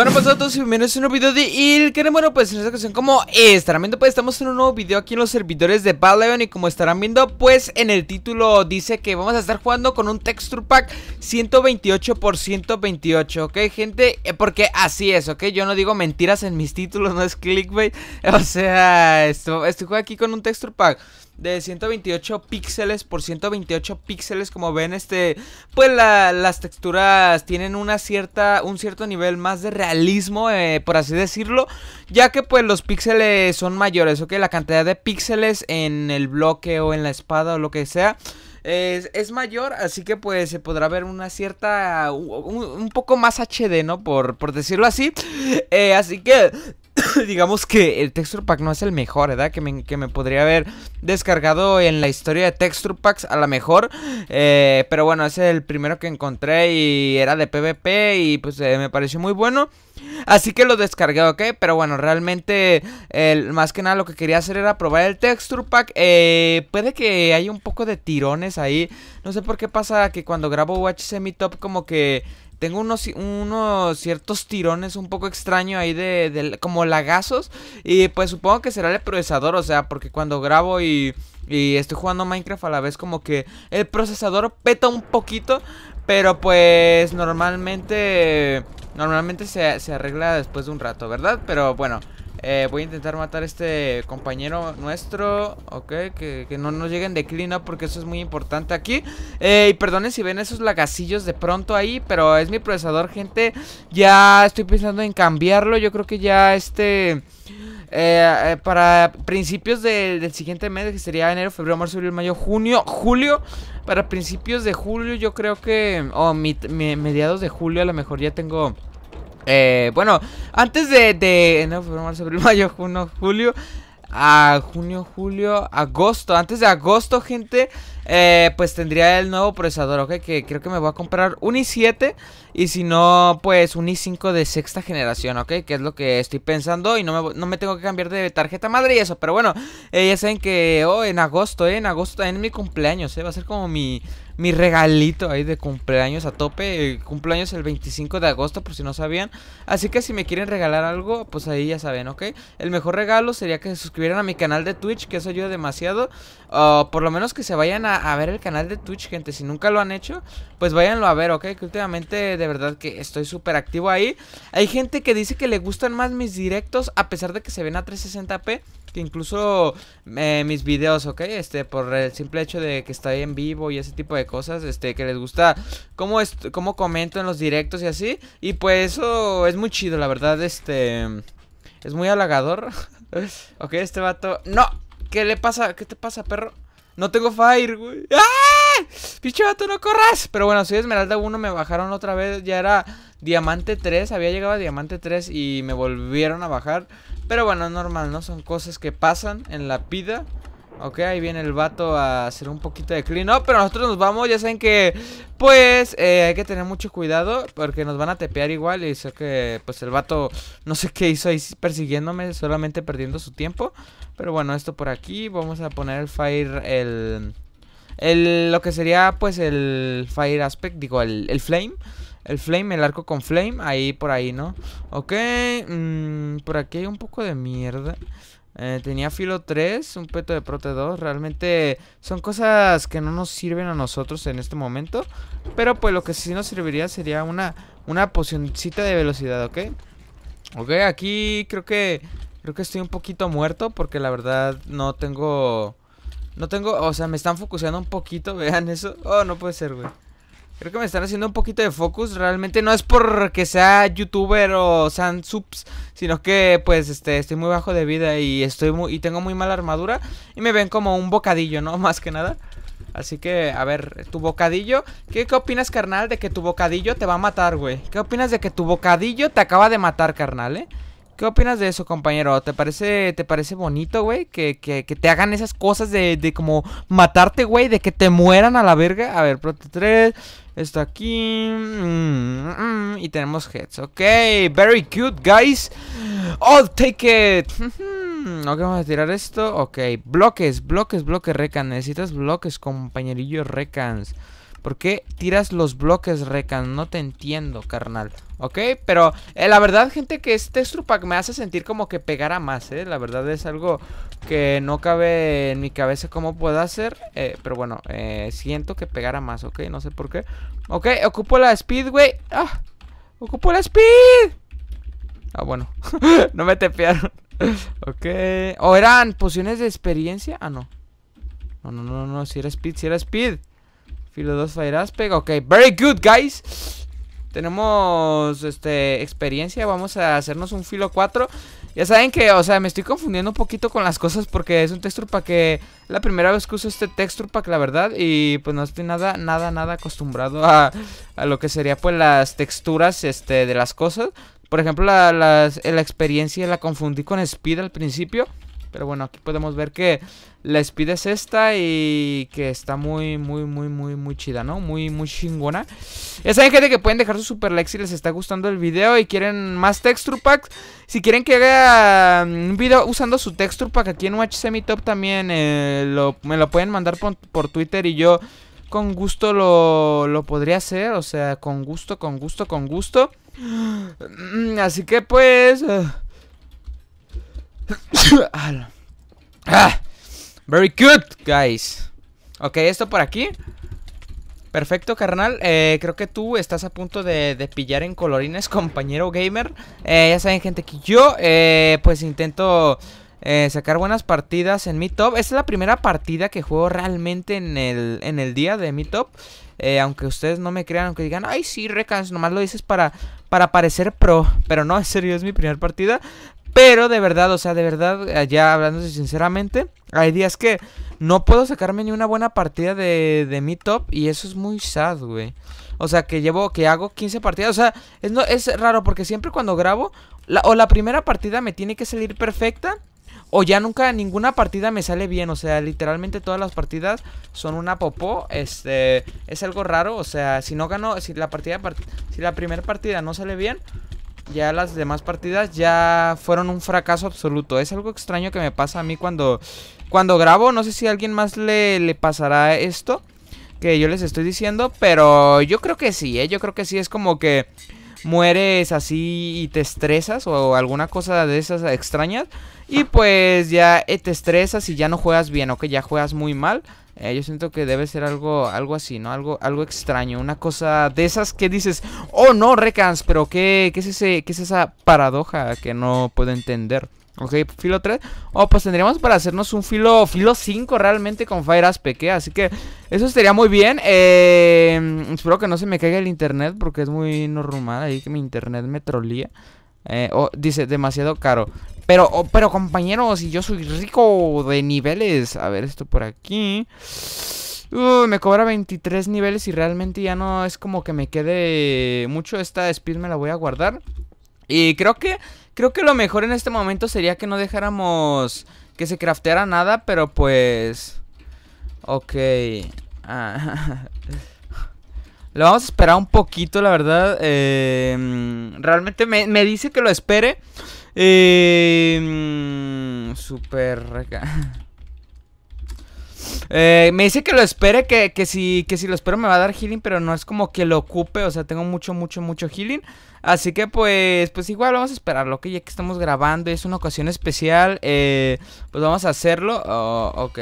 Bueno, pues a todos y bienvenidos a un nuevo video de Il bueno, pues en esta ocasión como estarán viendo, pues estamos en un nuevo video aquí en los servidores de Baleon Y como estarán viendo, pues en el título dice que vamos a estar jugando con un texture pack 128 x 128, ¿ok? Gente, eh, porque así es, ¿ok? Yo no digo mentiras en mis títulos, no es clickbait O sea, esto, estoy aquí con un texture pack de 128 píxeles por 128 píxeles como ven este pues las texturas tienen una cierta un cierto nivel más de realismo eh, por así decirlo ya que pues los píxeles son mayores que la cantidad de píxeles en el bloque o en la espada o lo que sea es, mayor, así que pues se podrá ver una cierta, un, poco más HD, ¿no? Por, decirlo así. Eh, así que digamos que el texture pack no es el mejor, ¿verdad? Que me, que me podría haber descargado en la historia de texture packs a lo mejor. Eh, pero bueno, es el primero que encontré y era de PvP y pues eh, me pareció muy bueno. Así que lo descargué, ¿ok? Pero bueno, realmente más que nada lo que quería hacer era probar el texture pack. Eh, puede que haya un poco de tirones ahí. No sé por qué pasa que cuando grabo Watch Semi Top como que tengo unos, unos ciertos tirones un poco extraños ahí de, como lagazos. Y pues supongo que será el procesador, o sea, porque cuando grabo y, y estoy jugando Minecraft a la vez como que el procesador peta un poquito. Pero pues normalmente... Normalmente se, se, arregla después de un rato, ¿verdad? Pero bueno, eh, voy a intentar matar a este compañero nuestro. Ok, que, no nos lleguen de up porque eso es muy importante aquí. Eh, y perdonen si ven esos lagacillos de pronto ahí, pero es mi procesador, gente. Ya estoy pensando en cambiarlo. Yo creo que ya este... Eh, para principios del siguiente mes, que sería enero, febrero, marzo, abril, mayo, junio, julio. Para principios de julio, yo creo que. O mediados de julio, a lo mejor ya tengo eh, bueno, antes de, de no, marzo, abril, mayo, junio, julio, a junio, julio, agosto, antes de agosto, gente, eh, pues tendría el nuevo procesador, ok, que creo que me voy a comprar un i7 y si no, pues un i5 de sexta generación, ok, que es lo que estoy pensando y no me, no me tengo que cambiar de tarjeta madre y eso, pero bueno, eh, ya saben que, oh, en agosto, eh, en agosto también es mi cumpleaños, eh, va a ser como mi mi regalito ahí de cumpleaños a tope. cumpleaños el 25 de agosto, por si no sabían. Así que si me quieren regalar algo, pues ahí ya saben, ¿ok? El mejor regalo sería que se suscribieran a mi canal de Twitch, que eso ayuda demasiado. O ah, por lo menos que se vayan a, ver el canal de Twitch, gente. Si nunca lo han hecho, pues váyanlo a ver, ¿ok? Que últimamente de verdad que estoy súper activo ahí. Hay gente que dice que le gustan más mis directos, a pesar de que se ven a 360p que incluso eh, mis videos, ¿ok? Este, por el simple hecho de que estoy en vivo y ese tipo de cosas, este, que les gusta cómo, cómo comento en los directos y así. Y pues eso es muy chido, la verdad, este... Es muy halagador. ok, este vato... ¡No! ¿Qué le pasa? ¿Qué te pasa, perro? No tengo fire, güey. ¡Ah! Pinche vato, no corras. Pero bueno, soy Esmeralda 1, me bajaron otra vez. Ya era Diamante 3, había llegado a Diamante 3 y me volvieron a bajar. Pero bueno, normal, ¿no? Son cosas que pasan en la vida. Ok, ahí viene el vato a hacer un poquito de clean up Pero nosotros nos vamos, ya saben que Pues eh, hay que tener mucho cuidado Porque nos van a tepear igual Y sé que pues el vato no sé qué hizo ahí persiguiéndome Solamente perdiendo su tiempo Pero bueno, esto por aquí Vamos a poner el fire, el... el lo que sería pues el fire aspect Digo, el, flame el flame, el arco con flame, ahí por ahí, ¿no? Ok, mm, por aquí hay un poco de mierda eh, tenía filo 3, un peto de prote 2. Realmente son cosas que no nos sirven a nosotros en este momento. Pero pues lo que sí nos serviría sería una, una pocioncita de velocidad, ¿ok? Ok, aquí creo que creo que estoy un poquito muerto porque la verdad no tengo... No tengo... O sea, me están focuseando un poquito, vean eso. Oh, no puede ser, güey. Creo que me están haciendo un poquito de focus. Realmente no es porque sea youtuber o sean subs, sino que pues este estoy muy bajo de vida y estoy muy, y tengo muy mala armadura y me ven como un bocadillo, ¿no? Más que nada. Así que, a ver, tu bocadillo. ¿Qué, opinas, carnal, de que tu bocadillo te va a matar, güey? ¿Qué opinas de que tu bocadillo te acaba de matar, carnal, eh? ¿Qué opinas de eso, compañero? ¿Te parece, te parece bonito, güey? ¿Que, te hagan esas cosas de, de como matarte, güey, de que te mueran a la verga. A ver, prote 3. Está aquí. Mm, mm, mm, y tenemos heads. Ok, very cute, guys. I'll take it. Ok, vamos a tirar esto. Ok, bloques, bloques, bloques, recans. Necesitas bloques, compañerillo recans. ¿Por qué tiras los bloques, Recan? No te entiendo, carnal. ¿Ok? Pero eh, la verdad, gente, que este Strupak me hace sentir como que pegara más, ¿eh? La verdad es algo que no cabe en mi cabeza cómo pueda hacer. Eh, pero bueno, eh, siento que pegara más, ¿ok? No sé por qué. Ok, ocupo la speed, güey. ¡Ah! ¡Ocupo la speed! Ah, bueno. no me tepearon. ok. ¿O eran pociones de experiencia? Ah, no. No, no, no, no. Si era speed, si era speed. Filo 2 Fire Aspect, ok, very good guys Tenemos, este, experiencia Vamos a hacernos un filo 4 Ya saben que, o sea, me estoy confundiendo un poquito con las cosas Porque es un texture pack que La primera vez que uso este texture pack, la verdad Y pues no estoy nada, nada, nada acostumbrado a, lo que sería pues las texturas, este, de las cosas Por ejemplo, la, la experiencia la confundí con Speed al principio pero bueno, aquí podemos ver que la speed es esta y que está muy, muy, muy, muy, muy chida, ¿no? Muy, muy chingona. Ya saben, gente, que pueden dejar su super like si les está gustando el video y quieren más texture packs. Si quieren que haga mm, un video usando su texture pack aquí en Watch Semi Top también, eh, me lo pueden mandar por, Twitter y yo con gusto lo, lo, podría hacer. O sea, con gusto, con gusto, con gusto. Mm, así que pues... Eh, Ah, very good, guys. Ok, esto por aquí. Perfecto, carnal. Eh, creo que tú estás a punto de, pillar en colorines, compañero gamer. Eh, ya saben, gente, que yo eh, pues intento sacar buenas partidas en mi top. Esta es la primera partida que juego realmente en el, día de mi top. aunque ustedes no me crean, aunque digan, ay, sí, Recans, nomás lo dices para, para parecer pro. Pero no, en serio, es mi primera partida. Pero de verdad, o sea, de verdad, ya hablándose sinceramente, hay días que no puedo sacarme ni una buena partida de, de mi top y eso es muy sad, güey. O sea, que llevo, que hago 15 partidas. O sea, es, no, es raro porque siempre cuando grabo, o la primera partida me tiene que salir perfecta o ya nunca ninguna partida me sale bien. O sea, literalmente todas las partidas son una popó. Este, es algo raro. O sea, si no gano, si la partida, si la primera partida no sale bien, ya las demás partidas ya fueron un fracaso absoluto. Es algo extraño que me pasa a mí cuando, cuando grabo. No sé si a alguien más le, pasará esto que yo les estoy diciendo. Pero yo creo que sí, ¿eh? Yo creo que sí es como que mueres así y te estresas o alguna cosa de esas extrañas. Y pues ya eh, te estresas y ya no juegas bien o que ya juegas muy mal. Eh, yo siento que debe ser algo, algo así, ¿no? Algo, algo extraño, una cosa de esas que dices, oh no, Recans, pero ¿qué, es ese, ¿qué es esa paradoja que no puedo entender? Ok, filo 3. Oh, pues tendríamos para hacernos un filo filo 5 realmente con Fire Aspect, ¿eh? Así que eso estaría muy bien. Em, espero que no se me caiga el internet porque es muy normal ahí que mi internet me trolía. Eh, oh, dice, demasiado caro. Pero, oh, pero compañeros, si yo soy rico de niveles. A ver, esto por aquí. Uh, me cobra 23 niveles y realmente ya no es como que me quede mucho. Esta speed me la voy a guardar. Y creo que, creo que lo mejor en este momento sería que no dejáramos que se crafteara nada, pero pues... Ok. Ah, lo vamos a esperar un poquito, la verdad. Em, realmente me, me dice que lo espere. Eh, mm, super eh, me dice que lo espere, que, si, que si lo espero me va a dar healing, pero no es como que lo ocupe, o sea, tengo mucho, mucho, mucho healing. Así que pues, pues igual vamos a esperarlo, que ya que estamos grabando y es una ocasión especial, eh, pues vamos a hacerlo. Oh, ok.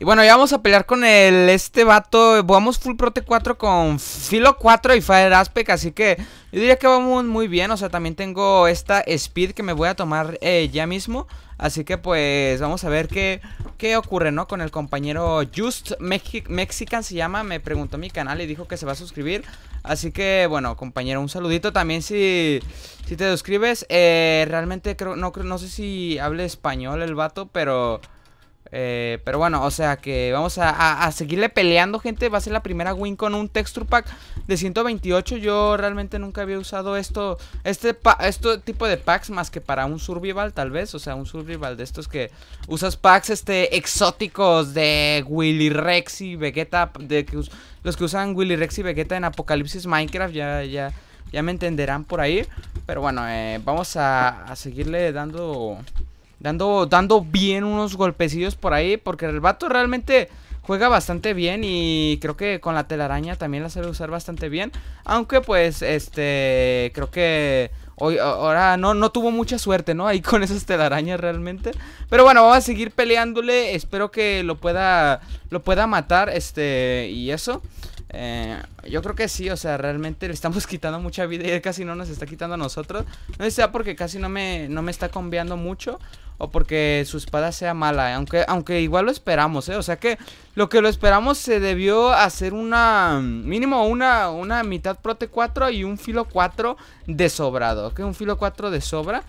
Y bueno, ya vamos a pelear con el este vato. Vamos full prote 4 con filo 4 y Fire Aspect. Así que yo diría que vamos muy bien. O sea, también tengo esta speed que me voy a tomar eh, ya mismo. Así que pues vamos a ver qué, qué ocurre, ¿no? Con el compañero Just Mexican se llama. Me preguntó mi canal y dijo que se va a suscribir. Así que bueno, compañero, un saludito también si, si te suscribes. Eh, realmente creo, no, no sé si hable español el vato, pero... Eh, pero bueno, o sea que vamos a, seguirle peleando, gente. Va a ser la primera win con un texture pack de 128. Yo realmente nunca había usado esto, este, pa, este tipo de packs más que para un survival, tal vez. O sea, un survival de estos que usas packs este, exóticos de Willy Rex y Vegeta. De los que usan Willy Rex y Vegeta en Apocalipsis Minecraft, ya, ya, ya me entenderán por ahí. Pero bueno, eh, vamos a, a seguirle dando dando, dando bien unos golpecillos por ahí, porque el vato realmente juega bastante bien y creo que con la telaraña también la sabe usar bastante bien, aunque pues este creo que hoy ahora no no tuvo mucha suerte, ¿no? Ahí con esas telarañas realmente. Pero bueno, vamos a seguir peleándole, espero que lo pueda lo pueda matar este y eso. Eh, yo creo que sí, o sea, realmente le estamos quitando mucha vida y casi no nos está quitando a nosotros. No sé sea porque casi no me, no me está conviando mucho o porque su espada sea mala, eh, aunque, aunque igual lo esperamos, eh. O sea que lo que lo esperamos se debió hacer una, mínimo una, una mitad prote 4 y un filo 4 de sobrado, ¿ok? Un filo 4 de sobra.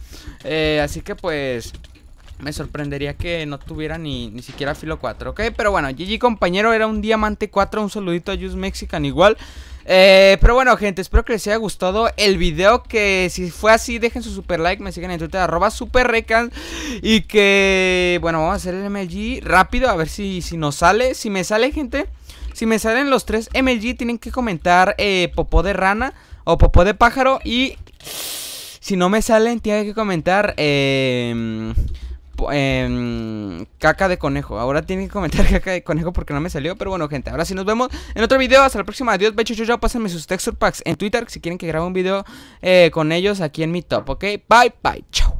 así que pues... Me sorprendería que no tuviera ni, ni siquiera filo 4, ¿ok? Pero bueno, GG compañero, era un diamante 4, un saludito a Just Mexican igual. Eh, pero bueno, gente, espero que les haya gustado el video. Que si fue así, dejen su super like. Me siguen en Twitter, arroba superrecan. Y que, bueno, vamos a hacer el MLG rápido. A ver si, si nos sale. Si me sale, gente. Si me salen los tres MLG, tienen que comentar eh, popó de rana o popó de pájaro. Y si no me salen, tienen que comentar eh, Em, caca de conejo. Ahora tienen que comentar caca de conejo porque no me salió. Pero bueno, gente, ahora sí nos vemos en otro video. Hasta la próxima. Adiós, becho, yo, ya Pásenme sus texture packs en Twitter si quieren que grabe un video eh, con ellos aquí en mi top, ¿ok? Bye, bye, chao.